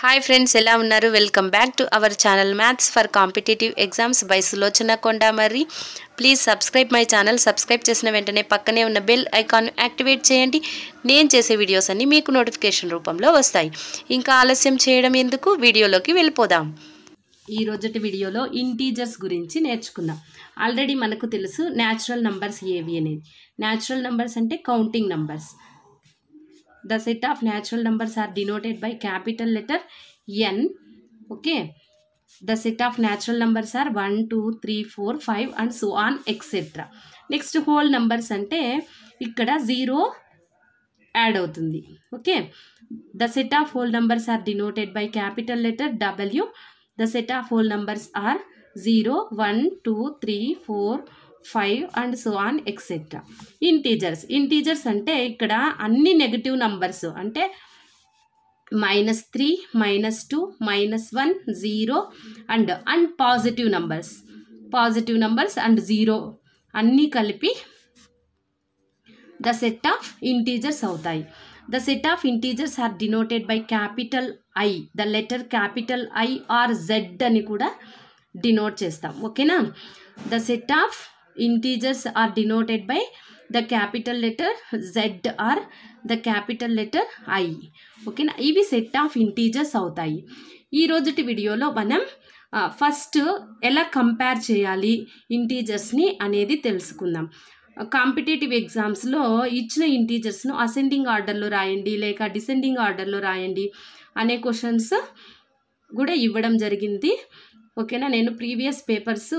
Hi friends ఎలా ఉన్నారు welcome back to our channel maths for competitive exams by Sulochana మరి please subscribe my channel subscribe చేసిన వెంటనే పక్కనే ఉన్న బెల్ ఐకాన్ యాక్టివేట్ చేయండి నేను చేసే వీడియోస్ అన్నీ మీకు నోటిఫికేషన్ రూపంలో వస్తాయి ఇంకా ఆలస్యం చేయడం ఎందుకు వీడియోలోకి వెళ్ళిపోదాం ఈ రోజటి వీడియోలో ఇంటీజర్స్ గురించి నేర్చుకుందాం ఆల్రెడీ మనకు తెలుసు న్యాచురల్ నంబర్స్ ఏవి అనేది న్యాచురల్ నంబర్స్ అంటే counting numbers the set of natural numbers are denoted by capital letter N. Okay. The set of natural numbers are 1, 2, 3, 4, 5 and so on etc. Next whole numbers అంటే ఇక్కడ zero add అవుతుంది okay the set of whole numbers are denoted by capital letter W the set of whole numbers are zero one two three four five and so on etcetera integers integers అంటే ఇక్కడ అన్ని negative numbers అంటే minus three minus two minus one zero and and positive numbers positive numbers and zero అన్నీ కలిపి the set of integers అవుతాయి the set of integers are denoted by capital I the letter capital I or Z అని కూడా denote చేస్తాం ఓకేనా the set of integers are denoted by the capital letter Z or the capital letter I ఓకేనా ఇవి set of integers అవుతాయి ఈ రోజుటి వీడియోలో మనం ఫస్ట్ ఎలా కంపేర్ చేయాలి ఇంటీజర్స్ని అనేది తెలుసుకుందాం కాంపిటేటివ్ ఎగ్జామ్స్లో ఇచ్చిన ఇంటీజర్స్ను అసెండింగ్ ఆర్డర్లో రాయండి లేక డిసెండింగ్ ఆర్డర్లో రాయండి అనే క్వశ్చన్స్ కూడా ఇవ్వడం జరిగింది ఓకేనా నేను ప్రీవియస్ పేపర్స్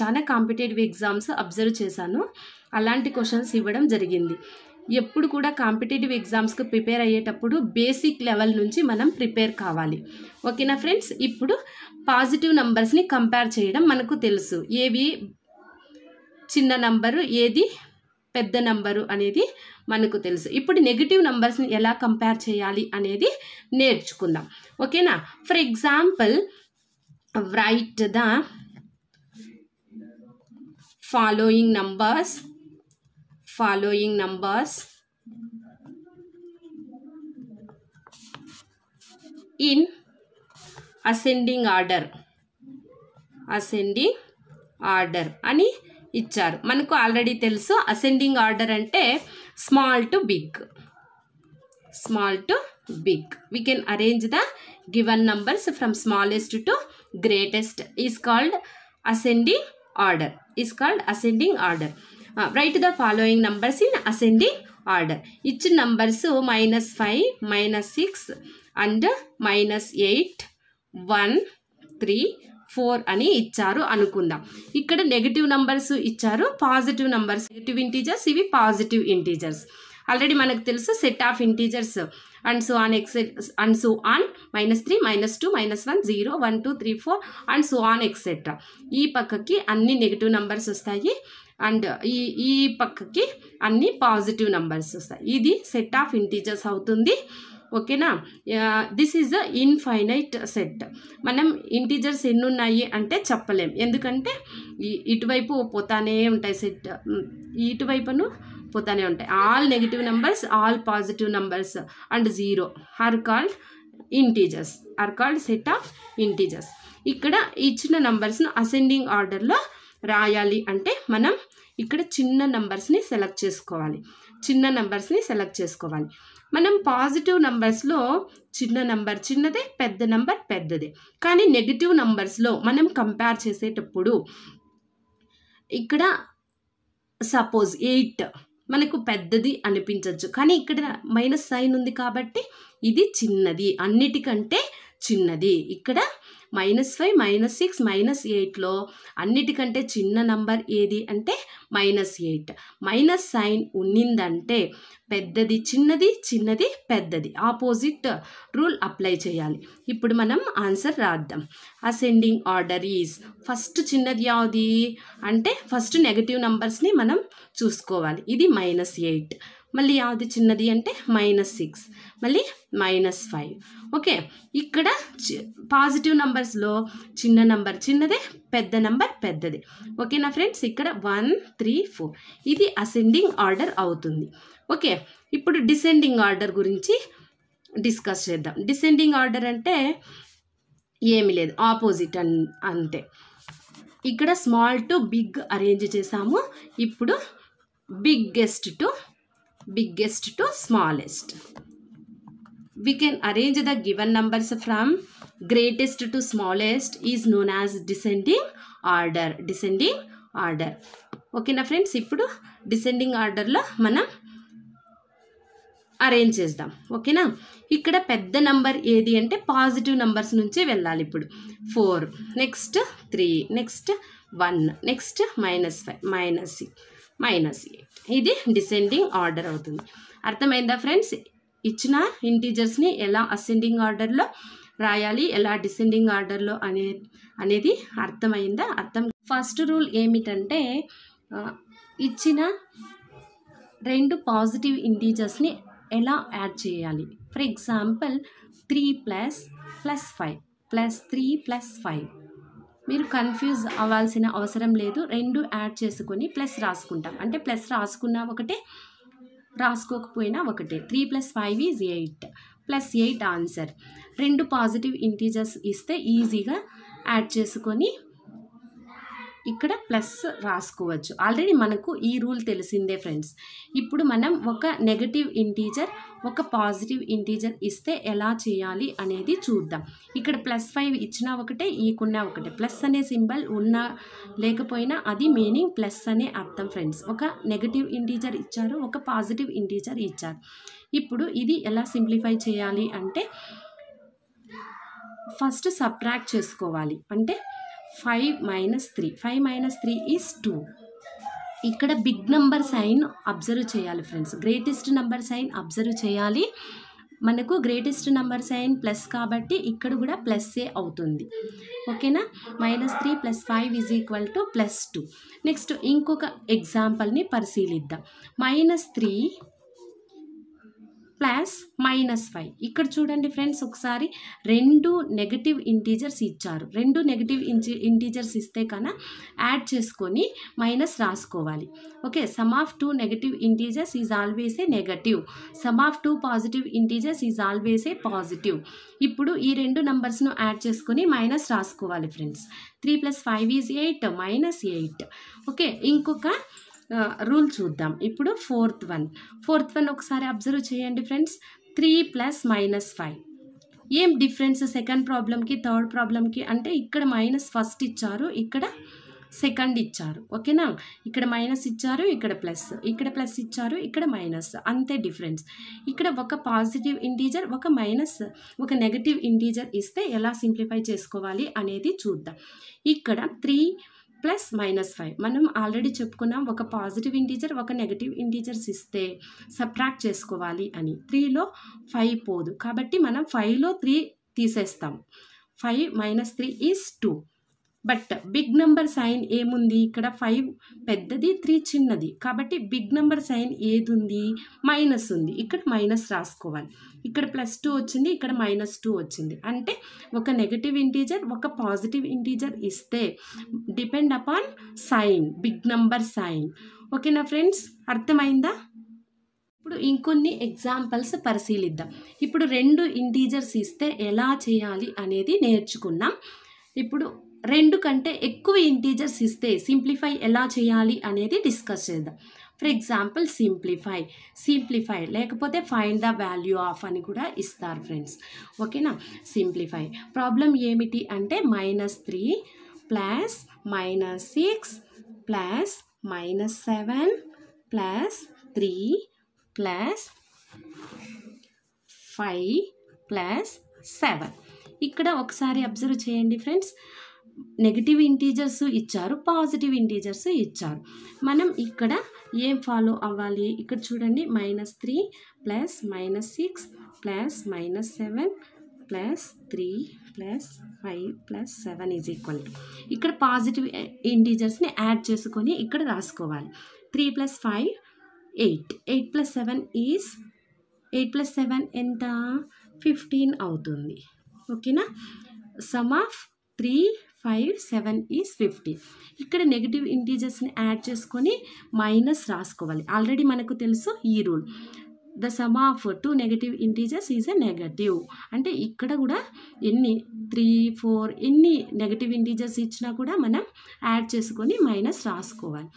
చాలా కాంపిటేటివ్ ఎగ్జామ్స్ అబ్జర్వ్ చేశాను అలాంటి క్వశ్చన్స్ ఇవ్వడం జరిగింది ఎప్పుడు కూడా కాంపిటేటివ్ ఎగ్జామ్స్కి ప్రిపేర్ అయ్యేటప్పుడు బేసిక్ లెవెల్ నుంచి మనం ప్రిపేర్ కావాలి ఓకేనా ఫ్రెండ్స్ ఇప్పుడు పాజిటివ్ నంబర్స్ని కంపేర్ చేయడం మనకు తెలుసు ఏవి చిన్న నంబరు ఏది పెద్ద నంబరు అనేది మనకు తెలుసు ఇప్పుడు నెగిటివ్ నంబర్స్ని ఎలా కంపేర్ చేయాలి అనేది నేర్చుకుందాం ఓకేనా for example write the following numbers following numbers in ascending order ascending order అని ఇచ్చారు మనకు ఆల్రెడీ తెలుసు అసెండింగ్ ఆర్డర్ అంటే small to big small to big we can arrange the given numbers from smallest to greatest is called ascending order is called ascending order right the following numbers in ascending order ఇచ్చిన numbers minus five minus six and minus eight one three four అని ఇచ్చారు అనుకుందాం ఇక్కడ negative numbers ఇచ్చారు positive numbers negative integers ఇవి positive integers already మనకు తెలుసు set of integers and so on ఎక్సెట్ and so on minus three minus two minus one zero one two three four and so on etcetera ఈ పక్కకి అన్ని negative numbers వస్తాయి and ఈ ఈ పక్కకి అన్ని పాజిటివ్ నంబర్స్ వస్తాయి ఇది సెట్ ఆఫ్ ఇంటీజర్స్ అవుతుంది ఓకేనా this is the infinite set మనం ఇంటీజర్స్ ఎన్ని ఉన్నాయి అంటే చెప్పలేం ఎందుకంటే ఇటువైపు పోతానే ఉంటాయి సెట్ ఇటువైపును పోతానే ఉంటాయి all negative numbers all positive numbers and zero are called integers are called set of integers ఇక్కడ ఇచ్చిన నంబర్స్ను అసెండింగ్ ఆర్డర్లో రాయాలి అంటే మనం ఇక్కడ చిన్న నెంబర్స్ని సెలెక్ట్ చేసుకోవాలి చిన్న నెంబర్స్ని సెలెక్ట్ చేసుకోవాలి మనం పాజిటివ్ నెంబర్స్లో చిన్న నెంబర్ చిన్నదే పెద్ద నెంబర్ పెద్దదే కానీ నెగిటివ్ నెంబర్స్లో మనం కంపేర్ చేసేటప్పుడు ఇక్కడ సపోజ్ ఎయిట్ మనకు పెద్దది అనిపించవచ్చు కానీ ఇక్కడ మైనస్ సైన్ ఉంది కాబట్టి ఇది చిన్నది అన్నిటికంటే చిన్నది ఇక్కడ minus five minus six minus ఎయిట్లో అన్నిటికంటే చిన్న నంబర్ ఏది అంటే మైనస్ ఎయిట్ మైనస్ సైన్ ఉన్నిందంటే పెద్దది చిన్నది చిన్నది పెద్దది ఆపోజిట్ రూల్ అప్లై చేయాలి ఇప్పుడు మనం ఆన్సర్ రాద్దాం అసెండింగ్ ఆర్డర్ ఈజ్ ఫస్ట్ చిన్నది యావది అంటే ఫస్ట్ నెగటివ్ నెంబర్స్ని మనం చూసుకోవాలి ఇది మైనస్ ఎయిట్ మళ్ళీ యాది చిన్నది అంటే మైనస్ సిక్స్ మళ్ళీ మైనస్ ఫైవ్ ఓకే ఇక్కడ పాజిటివ్ నంబర్స్లో చిన్న నంబర్ చిన్నదే పెద్ద నంబర్ పెద్దది ఓకేనా ఫ్రెండ్స్ ఇక్కడ వన్ త్రీ ఫోర్ ఇది అసెండింగ్ ఆర్డర్ అవుతుంది ఓకే ఇప్పుడు డిసెండింగ్ ఆర్డర్ గురించి డిస్కస్ చేద్దాం డిసెండింగ్ ఆర్డర్ అంటే ఏమి లేదు ఆపోజిట్ అన్ అంతే ఇక్కడ స్మాల్ టు బిగ్ అరేంజ్ చేసాము ఇప్పుడు biggest to biggest to smallest. We can arrange the given numbers from greatest to smallest is known as descending order. Descending order. ఓకేనా ఫ్రెండ్స్ ఇప్పుడు డిసెండింగ్ ఆర్డర్లో మనం అరేంజ్ చేద్దాం ఓకేనా ఇక్కడ పెద్ద నంబర్ ఏది అంటే పాజిటివ్ నంబర్స్ నుంచే వెళ్ళాలి ఇప్పుడు four next three next one next minus five minus six minus eight ఇది డిసెండింగ్ ఆర్డర్ అవుతుంది అర్థమైందా ఫ్రెండ్స్ ఇచ్చిన ఇంటీజర్స్ని ఎలా అసెండింగ్ ఆర్డర్లో రాయాలి ఎలా డిసెండింగ్ ఆర్డర్లో అనే అనేది అర్థమైందా అర్థం ఫస్ట్ రూల్ ఏమిటంటే ఇచ్చిన రెండు పాజిటివ్ ఇంటీజర్స్ని ఎలా యాడ్ చేయాలి for example three plus plus five plus three plus five మీరు కన్ఫ్యూజ్ అవ్వాల్సిన అవసరం లేదు రెండు యాడ్ చేసుకొని ప్లస్ రాసుకుంటాం అంటే ప్లస్ రాసుకున్నా ఒకటే రాసుకోకపోయినా ఒకటే three plus five is eight plus eight answer రెండు పాజిటివ్ ఇంటీజర్స్ ఇస్తే ఈజీగా యాడ్ చేసుకొని ఇక్కడ ప్లస్ రాసుకోవచ్చు ఆల్రెడీ మనకు ఈ రూల్ తెలిసిందే ఫ్రెండ్స్ ఇప్పుడు మనం ఒక నెగటివ్ ఇంటీజర్ ఒక పాజిటివ్ ఇంటీజర్ ఇస్తే ఎలా చేయాలి అనేది చూద్దాం ఇక్కడ ప్లస్ ఫైవ్ ఇచ్చినా ఒకటే ఈకున్నా ఒకటే ప్లస్ అనే సింబల్ ఉన్నా లేకపోయినా అది మీనింగ్ ప్లస్ అనే అర్థం ఫ్రెండ్స్ ఒక నెగటివ్ ఇంటీజర్ ఇచ్చారు ఒక పాజిటివ్ ఇంటీజర్ ఇచ్చారు ఇప్పుడు ఇది ఎలా సింప్లిఫై చేయాలి అంటే ఫస్ట్ సబ్ట్రాక్ట్ చేసుకోవాలి అంటే five minus three five minus three is two ఇక్కడ బిగ్ నంబర్ సైన్ అబ్జర్వ్ చేయాలి friends greatest number sign observe చేయాలి మనకు గ్రేటెస్ట్ నంబర్ సైన్ ప్లస్ కాబట్టి ఇక్కడ కూడా ప్లస్సే అవుతుంది ఓకేనా minus three plus five is equal to plus two next ఇంకొక ఎగ్జాంపుల్ని పరిశీలిద్దాం minus three plus minus five ఇక్కడ చూడండి ఫ్రెండ్స్ ఒకసారి రెండు నెగటివ్ ఇంటీజర్స్ ఇచ్చారు రెండు నెగటివ్ ఇంటి ఇంటీజర్స్ ఇస్తే కన్నా యాడ్ చేసుకొని మైనస్ రాసుకోవాలి okay sum of two negative integers is always a negative sum of two positive integers is always a positive ఇప్పుడు ఈ రెండు నంబర్స్ను యాడ్ చేసుకొని మైనస్ రాసుకోవాలి friends three plus five is eight minus eight okay ఇంకొక rule చూద్దాం ఇప్పుడు fourth one fourth one ఒకసారి అబ్జర్వ్ చేయండి friends three plus minus five ఏం డిఫరెన్స్ సెకండ్ ప్రాబ్లంకి థర్డ్ ప్రాబ్లంకి అంటే ఇక్కడ మైనస్ ఫస్ట్ ఇచ్చారు ఇక్కడ సెకండ్ ఇచ్చారు ఓకేనా ఇక్కడ మైనస్ ఇచ్చారు ఇక్కడ ప్లస్ ఇక్కడ ప్లస్ ఇచ్చారు ఇక్కడ మైనస్ అంతే డిఫరెన్స్ ఇక్కడ ఒక పాజిటివ్ ఇంటీజర్ ఒక మైనస్ ఒక నెగటివ్ ఇంటీజర్ ఇస్తే ఎలా సింప్లిఫై చేసుకోవాలి అనేది చూద్దాం ఇక్కడ త్రీ ప్లస్ మైనస్ ఫైవ్ మనం ఆల్రెడీ చెప్పుకున్నాం ఒక పాజిటివ్ ఇంటీజర్ ఒక నెగటివ్ ఇంటీజర్స్ ఇస్తే సబ్ట్రాక్ట్ చేసుకోవాలి అని త్రీలో ఫైవ్ పోదు కాబట్టి మనం ఫైవ్లో త్రీ తీసేస్తాం five minus three is two but big number sign ఏముంది ఇక్కడ ఫైవ్ పెద్దది త్రీ చిన్నది కాబట్టి బిగ్ నెంబర్ సైన్ ఏది ఉంది మైనస్ ఉంది ఇక్కడ మైనస్ రాసుకోవాలి ఇక్కడ ప్లస్ టూ వచ్చింది ఇక్కడ మైనస్ టూ వచ్చింది అంటే ఒక నెగటివ్ ఇంటీజర్ ఒక పాజిటివ్ ఇంటీజర్ ఇస్తే depend upon sign big number sign ఓకేనా ఫ్రెండ్స్ అర్థమైందా ఇప్పుడు ఇంకొన్ని ఎగ్జాంపుల్స్ పరిశీలిద్దాం ఇప్పుడు రెండు ఇంటీజర్స్ ఇస్తే ఎలా చేయాలి అనేది నేర్చుకున్నాం ఇప్పుడు రెండు కంటే ఎక్కువ ఇంటీజర్స్ ఇస్తే సింప్లిఫై ఎలా చేయాలి అనేది డిస్కస్ చేద్దాం ఫర్ ఎగ్జాంపుల్ సింప్లిఫై సింప్లిఫై లేకపోతే ఫైండ్ ద వాల్యూ ఆఫ్ అని కూడా ఇస్తారు ఫ్రెండ్స్ ఓకేనా సింప్లిఫై ప్రాబ్లం ఏమిటి అంటే minus three plus minus six plus minus seven plus three plus five plus seven ఇక్కడ ఒకసారి అబ్జర్వ్ చేయండి ఫ్రెండ్స్ నెగిటివ్ ఇంటీజర్స్ ఇచ్చారు పాజిటివ్ ఇంటీజర్స్ ఇచ్చారు మనం ఇక్కడ ఏం ఫాలో అవ్వాలి ఇక్కడ చూడండి minus three plus minus six plus minus seven plus three plus five plus seven is equal to ఇక్కడ పాజిటివ్ ఇంటీజర్స్ని యాడ్ చేసుకొని ఇక్కడ రాసుకోవాలి three plus five eight eight plus seven is eight plus seven ఎంత fifteen అవుతుంది ఓకేనా sum of three five seven is fifty ఇక్కడ negative ఇంటీజర్స్ని యాడ్ చేసుకొని మైనస్ రాసుకోవాలి ఆల్రెడీ మనకు తెలుసు ఈ rule the sum of two negative integers is a negative అంటే ఇక్కడ కూడా ఎన్ని త్రీ ఫోర్ ఎన్ని నెగటివ్ ఇంటీజర్స్ ఇచ్చినా కూడా మనం యాడ్ చేసుకొని మైనస్ రాసుకోవాలి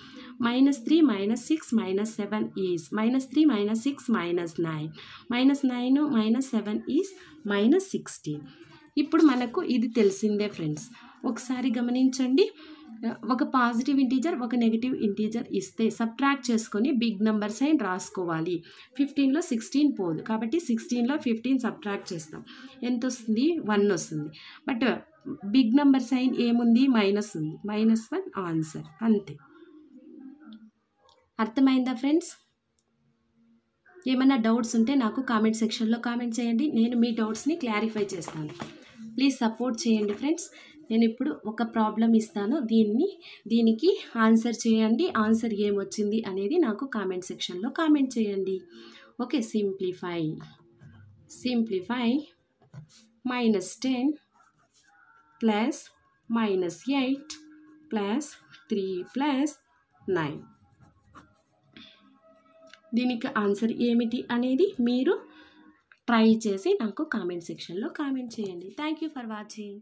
minus three minus six minus seven is minus three minus six minus nine minus nine minus seven is minus sixteen ఇప్పుడు మనకు ఇది తెలిసిందే ఫ్రెండ్స్ ఒకసారి గమనించండి ఒక పాజిటివ్ ఇంటీజర్ ఒక నెగిటివ్ ఇంటీజర్ ఇస్తే సబ్ట్రాక్ట్ చేసుకొని బిగ్ నెంబర్స్ అయిన రాసుకోవాలి ఫిఫ్టీన్లో సిక్స్టీన్ పోదు కాబట్టి సిక్స్టీన్లో ఫిఫ్టీన్ సబ్ట్రాక్ట్ చేస్తాం ఎంత వస్తుంది వన్ వస్తుంది బట్ బిగ్ నెంబర్ సైన్ ఏముంది మైనస్ ఉంది మైనస్ వన్ ఆన్సర్ అంతే అర్థమైందా ఫ్రెండ్స్ ఏమైనా డౌట్స్ ఉంటే నాకు కామెంట్ సెక్షన్లో కామెంట్ చేయండి నేను మీ డౌట్స్ని క్లారిఫై చేస్తాను ప్లీజ్ సపోర్ట్ చేయండి ఫ్రెండ్స్ నేను ఇప్పుడు ఒక ప్రాబ్లం ఇస్తాను దీన్ని దీనికి ఆన్సర్ చేయండి ఆన్సర్ ఏమొచ్చింది అనేది నాకు కామెంట్ సెక్షన్లో కామెంట్ చేయండి okay simplify simplify minus ten plus minus eight plus three plus nine దీనికి ఆన్సర్ ఏమిటి అనేది మీరు ట్రై చేసి నాకు కామెంట్ సెక్షన్లో కామెంట్ చేయండి థ్యాంక్ యూ ఫర్ వాచింగ్